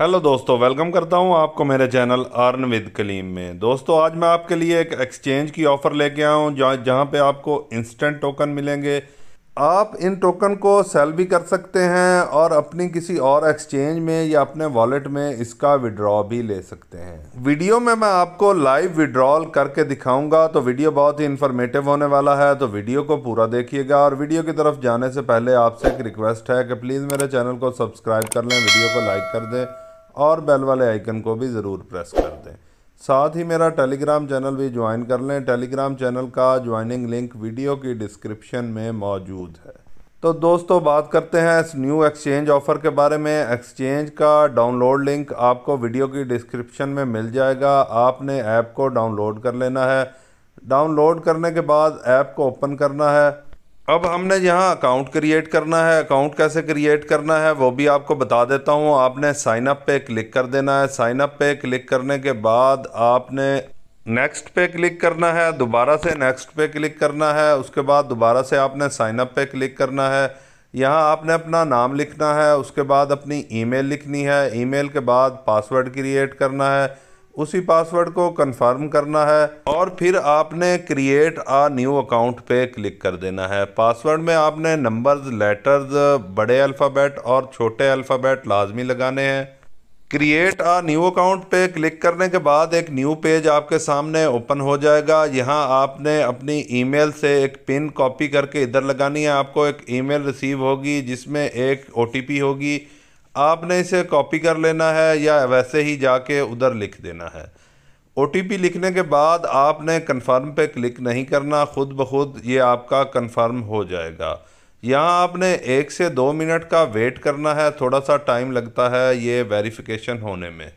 Hello दोस्तों welcome करता हूं आपको मेरे चैनल अर्न विद कलीम में दोस्तों आज मैं आपके लिए एक एक्सचेंज की ऑफ़र लेके आया हूं जहां जहां पे आपको इंस्टेंट टोकन मिलेंगे आप इन टोकन को सेल भी कर सकते हैं और अपनी किसी और एक्सचेंज में या अपने वॉलेट में इसका विड्रॉ भी ले सकते हैं वीडियो में मैं आपको लाइव विड्रॉल करके दिखाऊंगा तो वीडियो बहुत ही इन्फॉर्मेटिव होने वाला है तो वीडियो को पूरा देखिएगा और वीडियो की तरफ जाने से पहले आपसे एक रिक्वेस्ट है कि प्लीज़ मेरे चैनल को सब्सक्राइब कर लें वीडियो को लाइक कर दें और बेल वाले आइकन को भी ज़रूर प्रेस कर दें साथ ही मेरा टेलीग्राम चैनल भी ज्वाइन कर लें टेलीग्राम चैनल का ज्वाइनिंग लिंक वीडियो की डिस्क्रिप्शन में मौजूद है तो दोस्तों बात करते हैं इस न्यू एक्सचेंज ऑफ़र के बारे में एक्सचेंज का डाउनलोड लिंक आपको वीडियो की डिस्क्रिप्शन में मिल जाएगा आपने ऐप को डाउनलोड कर लेना है डाउनलोड करने के बाद ऐप को ओपन करना है अब हमने यहाँ अकाउंट क्रिएट करना है अकाउंट कैसे क्रिएट करना है वो भी आपको बता देता हूँ आपने साइन अप पे क्लिक कर देना है साइन अप पे क्लिक करने के बाद आपने नेक्स्ट पे क्लिक करना है दोबारा से नेक्स्ट पे क्लिक करना है उसके बाद दोबारा से आपने साइन अप पे क्लिक करना है यहाँ आपने अपना नाम लिखना है उसके बाद अपनी ईमेल लिखनी है ईमेल के बाद पासवर्ड क्रिएट करना है उसी पासवर्ड को कंफर्म करना है और फिर आपने क्रिएट आ न्यू अकाउंट पे क्लिक कर देना है पासवर्ड में आपने नंबर्स लेटर्स बड़े अल्फ़ाबेट और छोटे अल्फ़ाबेट लाजमी लगाने हैं क्रिएट आ न्यू अकाउंट पे क्लिक करने के बाद एक न्यू पेज आपके सामने ओपन हो जाएगा यहाँ आपने अपनी ईमेल से एक पिन कॉपी करके इधर लगानी है आपको एक ईमेल रिसीव होगी जिसमें एक ओटीपी होगी आपने इसे कॉपी कर लेना है या वैसे ही जाके उधर लिख देना है ओ लिखने के बाद आपने कन्फर्म पे क्लिक नहीं करना ख़ुद ब खुद ये आपका कन्फर्म हो जाएगा यहाँ आपने एक से दो मिनट का वेट करना है थोड़ा सा टाइम लगता है ये वेरिफिकेशन होने में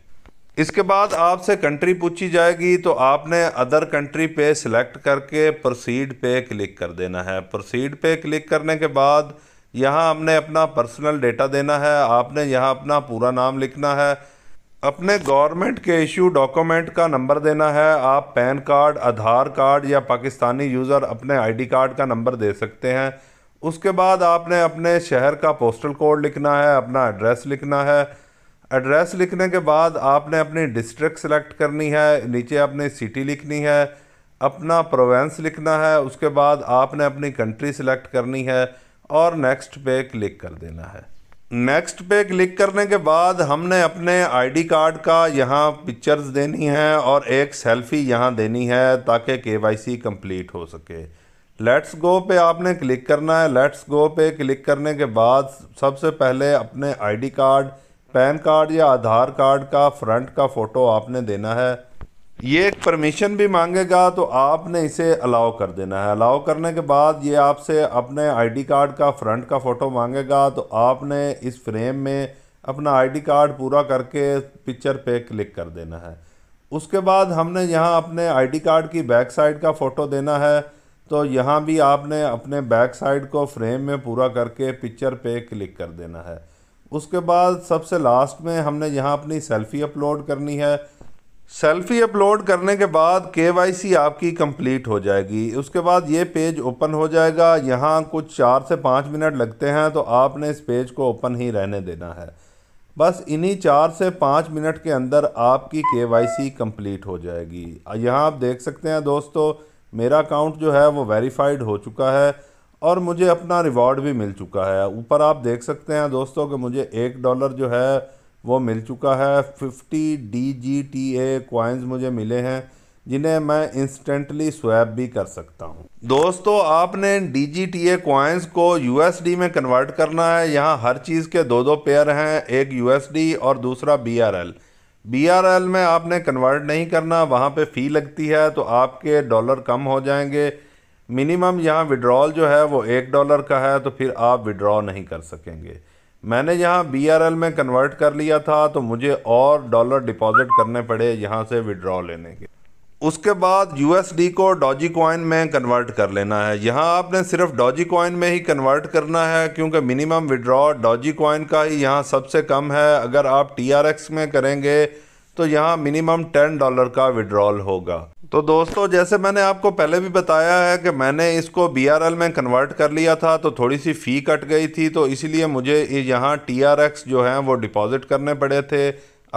इसके बाद आपसे कंट्री पूछी जाएगी तो आपने अदर कंट्री पे सिलेक्ट करके प्रोसीड पे क्लिक कर देना है प्रोसीड पे क्लिक करने के बाद यहाँ हमने अपना पर्सनल डेटा देना है आपने यहाँ अपना पूरा नाम लिखना है अपने गवर्नमेंट के इशू डॉक्यूमेंट का नंबर देना है आप पैन कार्ड आधार कार्ड या पाकिस्तानी यूज़र अपने आईडी कार्ड का नंबर दे सकते हैं उसके बाद आपने अपने शहर का पोस्टल कोड लिखना है अपना एड्रेस लिखना है एड्रेस लिखने के बाद आपने अपनी डिस्ट्रिक्ट सेलेक्ट करनी है नीचे अपनी सिटी लिखनी है अपना प्रोवेंस लिखना है उसके बाद आपने अपनी कंट्री सेलेक्ट करनी है और नेक्स्ट पे क्लिक कर देना है नेक्स्ट पे क्लिक करने के बाद हमने अपने आईडी कार्ड का यहाँ पिक्चर्स देनी है और एक सेल्फ़ी यहाँ देनी है ताकि केवाईसी कंप्लीट हो सके लेट्स गो पे आपने क्लिक करना है लेट्स गो पे क्लिक करने के बाद सबसे पहले अपने आईडी कार्ड पैन कार्ड या आधार कार्ड का फ्रंट का फ़ोटो आपने देना है ये एक परमिशन भी मांगेगा तो आपने इसे अलाउ कर देना है अलाउ करने के बाद ये आपसे अपने आईडी कार्ड का फ्रंट का फ़ोटो मांगेगा तो आपने इस फ्रेम में अपना आईडी कार्ड पूरा करके पिक्चर पे क्लिक कर देना है उसके बाद हमने यहाँ अपने आईडी कार्ड की बैक साइड का फ़ोटो देना है तो यहाँ भी आपने अपने बैक साइड को फ्रेम में पूरा करके पिक्चर पे क्लिक कर देना है उसके बाद सबसे लास्ट में हमने यहाँ अपनी सेल्फ़ी अपलोड करनी है सेल्फी अपलोड करने के बाद के आपकी कंप्लीट हो जाएगी उसके बाद ये पेज ओपन हो जाएगा यहाँ कुछ चार से पाँच मिनट लगते हैं तो आपने इस पेज को ओपन ही रहने देना है बस इन्हीं चार से पाँच मिनट के अंदर आपकी के कंप्लीट हो जाएगी यहाँ आप देख सकते हैं दोस्तों मेरा अकाउंट जो है वो वेरीफाइड हो चुका है और मुझे अपना रिवॉर्ड भी मिल चुका है ऊपर आप देख सकते हैं दोस्तों कि मुझे एक डॉलर जो है वो मिल चुका है fifty D G T A coins मुझे मिले हैं जिन्हें मैं इंस्टेंटली स्वैप भी कर सकता हूं। दोस्तों आपने D G T A coins को यू एस डी में कन्वर्ट करना है यहाँ हर चीज़ के दो दो पेयर हैं एक यू एस डी और दूसरा B R L B R L में आपने कन्वर्ट नहीं करना वहाँ पे फ़ी लगती है तो आपके डॉलर कम हो जाएंगे मिनिमम यहाँ विड्रॉल जो है वो एक डॉलर का है तो फिर आप विड्रॉ नहीं कर सकेंगे मैंने यहाँ बी में कन्वर्ट कर लिया था तो मुझे और डॉलर डिपॉजिट करने पड़े यहाँ से विड्रॉ लेने के उसके बाद डी को डॉजी कॉइन में कन्वर्ट कर लेना है यहाँ आपने सिर्फ डॉजी कॉइन में ही कन्वर्ट करना है क्योंकि मिनिमम विड्रॉ डॉजी कॉइन का ही यहाँ सबसे कम है अगर आप टी में करेंगे तो यहाँ मिनिमम टेन डॉलर का विड्रॉल होगा तो दोस्तों जैसे मैंने आपको पहले भी बताया है कि मैंने इसको बी में कन्वर्ट कर लिया था तो थोड़ी सी फ़ी कट गई थी तो इसीलिए मुझे यहाँ टी जो हैं वो डिपॉज़िट करने पड़े थे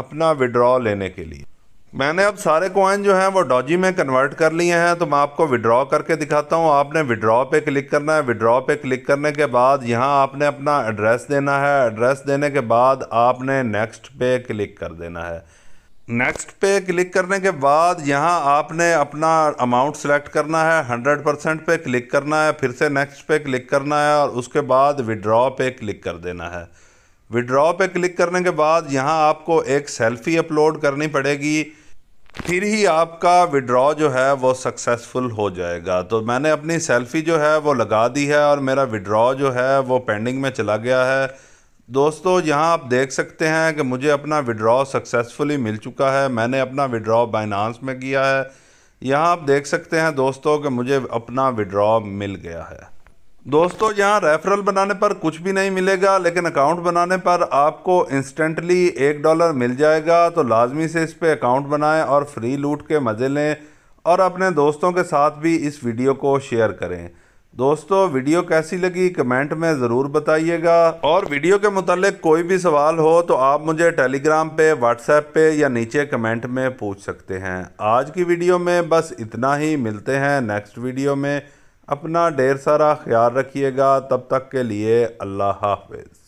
अपना विड्रॉ लेने के लिए मैंने अब सारे कॉइन जो हैं वो डॉजी में कन्वर्ट कर लिए हैं तो मैं आपको विड्रॉ करके दिखाता हूँ आपने विड्रॉ पे क्लिक करना है विड्रॉ पे क्लिक करने के बाद यहाँ आपने अपना एड्रेस देना है एड्रेस देने के बाद आपने नेक्स्ट पे क्लिक कर देना है नेक्स्ट पे क्लिक करने के बाद यहाँ आपने अपना अमाउंट सेलेक्ट करना है हंड्रेड परसेंट पे क्लिक करना है फिर से नेक्स्ट पे क्लिक करना है और उसके बाद विड्रॉ पे क्लिक कर देना है विड्रॉ पे क्लिक करने के बाद यहाँ आपको एक सेल्फ़ी अपलोड करनी पड़ेगी फिर ही आपका विड्रॉ जो है वो सक्सेसफुल हो जाएगा तो मैंने अपनी सेल्फ़ी जो है वो लगा दी है और मेरा विड्रॉ जो है वो पेंडिंग में चला गया है दोस्तों यहाँ आप देख सकते हैं कि मुझे अपना विड्रॉ सक्सेसफुली मिल चुका है मैंने अपना विड्रॉ बाइनांस में किया है यहाँ आप देख सकते हैं दोस्तों कि मुझे अपना विड्रॉ मिल गया है दोस्तों यहाँ रेफरल बनाने पर कुछ भी नहीं मिलेगा लेकिन अकाउंट बनाने पर आपको इंस्टेंटली एक डॉलर मिल जाएगा तो लाजमी से इस पर अकाउंट बनाएँ और फ्री लूट के मज़े लें और अपने दोस्तों के साथ भी इस वीडियो को शेयर करें दोस्तों वीडियो कैसी लगी कमेंट में ज़रूर बताइएगा और वीडियो के मतलब कोई भी सवाल हो तो आप मुझे टेलीग्राम पे व्हाट्सएप पे या नीचे कमेंट में पूछ सकते हैं आज की वीडियो में बस इतना ही मिलते हैं नेक्स्ट वीडियो में अपना ढेर सारा ख्याल रखिएगा तब तक के लिए अल्लाह हाफिज़